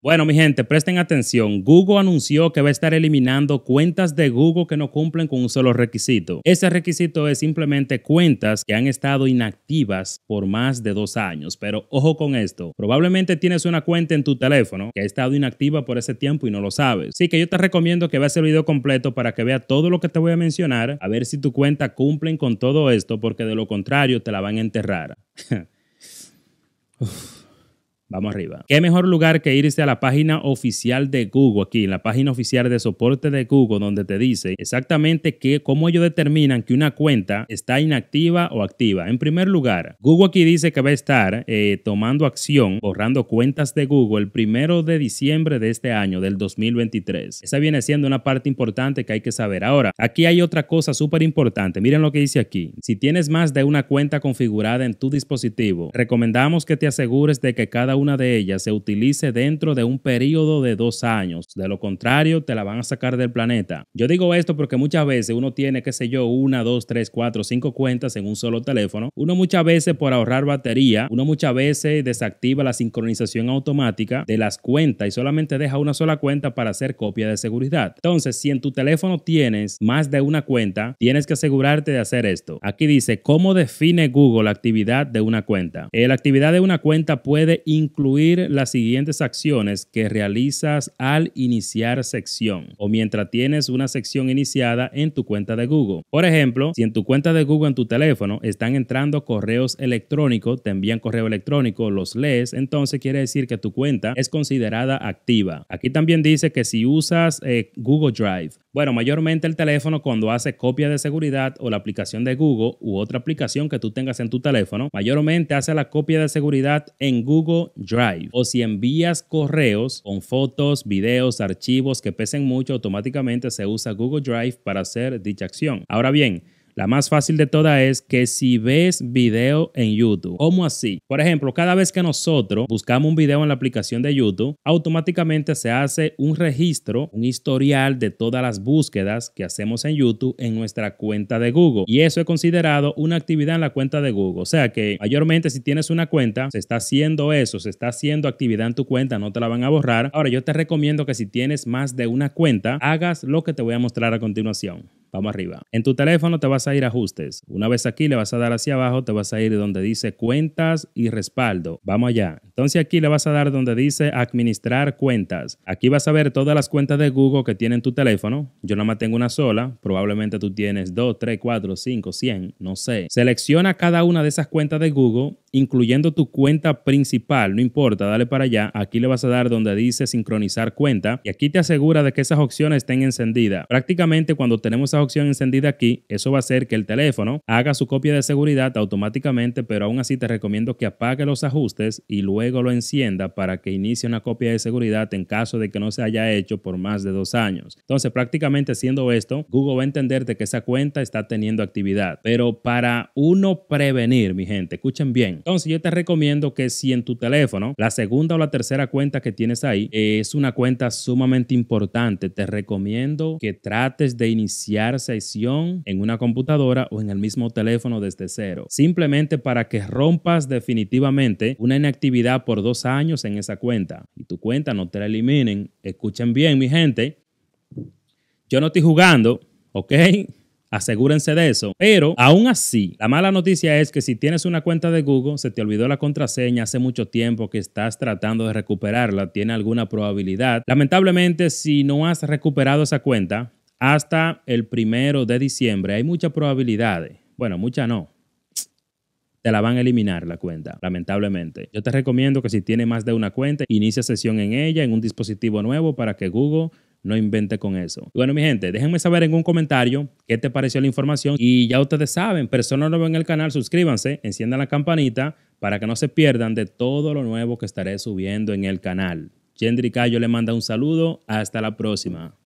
Bueno, mi gente, presten atención. Google anunció que va a estar eliminando cuentas de Google que no cumplen con un solo requisito. Ese requisito es simplemente cuentas que han estado inactivas por más de dos años. Pero ojo con esto. Probablemente tienes una cuenta en tu teléfono que ha estado inactiva por ese tiempo y no lo sabes. Así que yo te recomiendo que veas el video completo para que veas todo lo que te voy a mencionar, a ver si tu cuenta cumplen con todo esto, porque de lo contrario te la van a enterrar. Vamos arriba. ¿Qué mejor lugar que irse a la página oficial de Google aquí, en la página oficial de soporte de Google, donde te dice exactamente qué, cómo ellos determinan que una cuenta está inactiva o activa? En primer lugar, Google aquí dice que va a estar eh, tomando acción, ahorrando cuentas de Google el primero de diciembre de este año, del 2023. Esa viene siendo una parte importante que hay que saber. Ahora, aquí hay otra cosa súper importante. Miren lo que dice aquí. Si tienes más de una cuenta configurada en tu dispositivo, recomendamos que te asegures de que cada una de ellas se utilice dentro de un periodo de dos años. De lo contrario, te la van a sacar del planeta. Yo digo esto porque muchas veces uno tiene, qué sé yo, una, dos, tres, cuatro, cinco cuentas en un solo teléfono. Uno muchas veces por ahorrar batería, uno muchas veces desactiva la sincronización automática de las cuentas y solamente deja una sola cuenta para hacer copia de seguridad. Entonces, si en tu teléfono tienes más de una cuenta, tienes que asegurarte de hacer esto. Aquí dice, ¿cómo define Google la actividad de una cuenta? Eh, la actividad de una cuenta puede incluir incluir las siguientes acciones que realizas al iniciar sección o mientras tienes una sección iniciada en tu cuenta de Google. Por ejemplo, si en tu cuenta de Google en tu teléfono están entrando correos electrónicos, te envían correo electrónico, los lees, entonces quiere decir que tu cuenta es considerada activa. Aquí también dice que si usas eh, Google Drive, bueno, mayormente el teléfono cuando hace copia de seguridad o la aplicación de Google u otra aplicación que tú tengas en tu teléfono, mayormente hace la copia de seguridad en Google Drive. O si envías correos con fotos, videos, archivos que pesen mucho, automáticamente se usa Google Drive para hacer dicha acción. Ahora bien, la más fácil de todas es que si ves video en YouTube, ¿cómo así? Por ejemplo, cada vez que nosotros buscamos un video en la aplicación de YouTube, automáticamente se hace un registro, un historial de todas las búsquedas que hacemos en YouTube en nuestra cuenta de Google. Y eso es considerado una actividad en la cuenta de Google. O sea que mayormente si tienes una cuenta, se está haciendo eso, se está haciendo actividad en tu cuenta, no te la van a borrar. Ahora yo te recomiendo que si tienes más de una cuenta, hagas lo que te voy a mostrar a continuación. Vamos arriba. En tu teléfono te vas a ir ajustes. Una vez aquí le vas a dar hacia abajo, te vas a ir donde dice cuentas y respaldo. Vamos allá. Entonces aquí le vas a dar donde dice administrar cuentas. Aquí vas a ver todas las cuentas de Google que tiene en tu teléfono. Yo nada más tengo una sola. Probablemente tú tienes 2, 3, 4, 5, 100, no sé. Selecciona cada una de esas cuentas de Google incluyendo tu cuenta principal, no importa, dale para allá, aquí le vas a dar donde dice sincronizar cuenta y aquí te asegura de que esas opciones estén encendidas. Prácticamente cuando tenemos opción encendida aquí, eso va a hacer que el teléfono haga su copia de seguridad automáticamente, pero aún así te recomiendo que apague los ajustes y luego lo encienda para que inicie una copia de seguridad en caso de que no se haya hecho por más de dos años. Entonces, prácticamente haciendo esto, Google va a entender de que esa cuenta está teniendo actividad. Pero para uno prevenir, mi gente, escuchen bien. Entonces, yo te recomiendo que si en tu teléfono la segunda o la tercera cuenta que tienes ahí es una cuenta sumamente importante, te recomiendo que trates de iniciar sesión en una computadora o en el mismo teléfono desde cero, simplemente para que rompas definitivamente una inactividad por dos años en esa cuenta y tu cuenta no te la eliminen. Escuchen bien, mi gente. Yo no estoy jugando, ¿ok? Asegúrense de eso. Pero aún así, la mala noticia es que si tienes una cuenta de Google, se te olvidó la contraseña hace mucho tiempo que estás tratando de recuperarla, tiene alguna probabilidad. Lamentablemente, si no has recuperado esa cuenta, hasta el primero de diciembre. Hay muchas probabilidades. Bueno, muchas no. Te la van a eliminar la cuenta, lamentablemente. Yo te recomiendo que si tienes más de una cuenta, inicia sesión en ella, en un dispositivo nuevo, para que Google no invente con eso. Bueno, mi gente, déjenme saber en un comentario qué te pareció la información. Y ya ustedes saben, personas nuevas en el canal, suscríbanse, enciendan la campanita para que no se pierdan de todo lo nuevo que estaré subiendo en el canal. Gendry Cayo le manda un saludo. Hasta la próxima.